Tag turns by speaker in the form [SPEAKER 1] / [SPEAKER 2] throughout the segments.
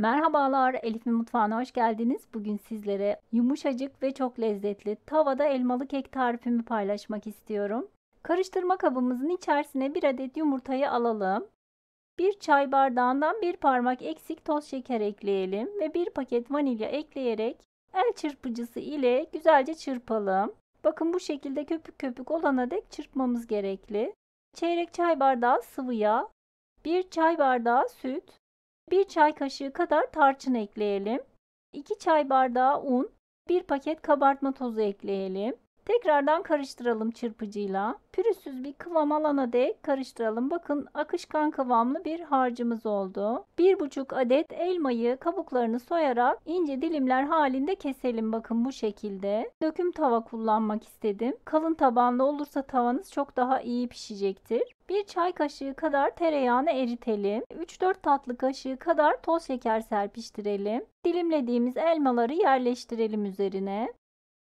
[SPEAKER 1] Merhabalar Elif'in mutfağına hoş geldiniz. Bugün sizlere yumuşacık ve çok lezzetli tavada elmalı kek tarifimi paylaşmak istiyorum. Karıştırma kabımızın içerisine bir adet yumurtayı alalım. Bir çay bardağından bir parmak eksik toz şeker ekleyelim ve bir paket vanilya ekleyerek el çırpıcısı ile güzelce çırpalım. Bakın bu şekilde köpük köpük olana dek çırpmamız gerekli. Çeyrek çay bardağı sıvı yağ, bir çay bardağı süt, 1 çay kaşığı kadar tarçın ekleyelim. 2 çay bardağı un, 1 paket kabartma tozu ekleyelim. Tekrardan karıştıralım çırpıcıyla. Pürüzsüz bir kıvam alana dek karıştıralım. Bakın akışkan kıvamlı bir harcımız oldu. 1,5 adet elmayı kabuklarını soyarak ince dilimler halinde keselim. Bakın bu şekilde. Döküm tava kullanmak istedim. Kalın tabanlı olursa tavanız çok daha iyi pişecektir. 1 çay kaşığı kadar tereyağını eritelim. 3-4 tatlı kaşığı kadar toz şeker serpiştirelim. Dilimlediğimiz elmaları yerleştirelim üzerine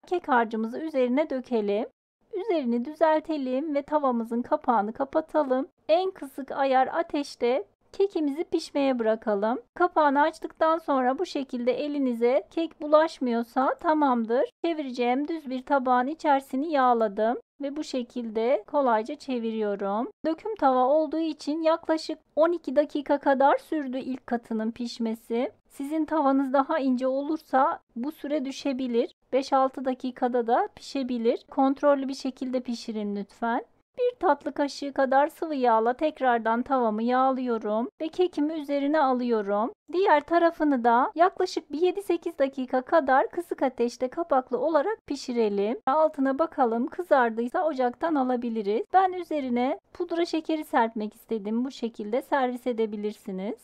[SPEAKER 1] kek harcımızı üzerine dökelim. Üzerini düzeltelim ve tavamızın kapağını kapatalım. En kısık ayar ateşte Kekimizi pişmeye bırakalım. Kapağını açtıktan sonra bu şekilde elinize kek bulaşmıyorsa tamamdır. Çevireceğim düz bir tabağın içerisini yağladım ve bu şekilde kolayca çeviriyorum. Döküm tava olduğu için yaklaşık 12 dakika kadar sürdü ilk katının pişmesi. Sizin tavanız daha ince olursa bu süre düşebilir. 5-6 dakikada da pişebilir. Kontrollü bir şekilde pişirin lütfen. Bir tatlı kaşığı kadar sıvı yağla tekrardan tavamı yağlıyorum ve kekimi üzerine alıyorum. Diğer tarafını da yaklaşık bir 7-8 dakika kadar kısık ateşte kapaklı olarak pişirelim. Altına bakalım kızardıysa ocaktan alabiliriz. Ben üzerine pudra şekeri serpmek istedim. Bu şekilde servis edebilirsiniz.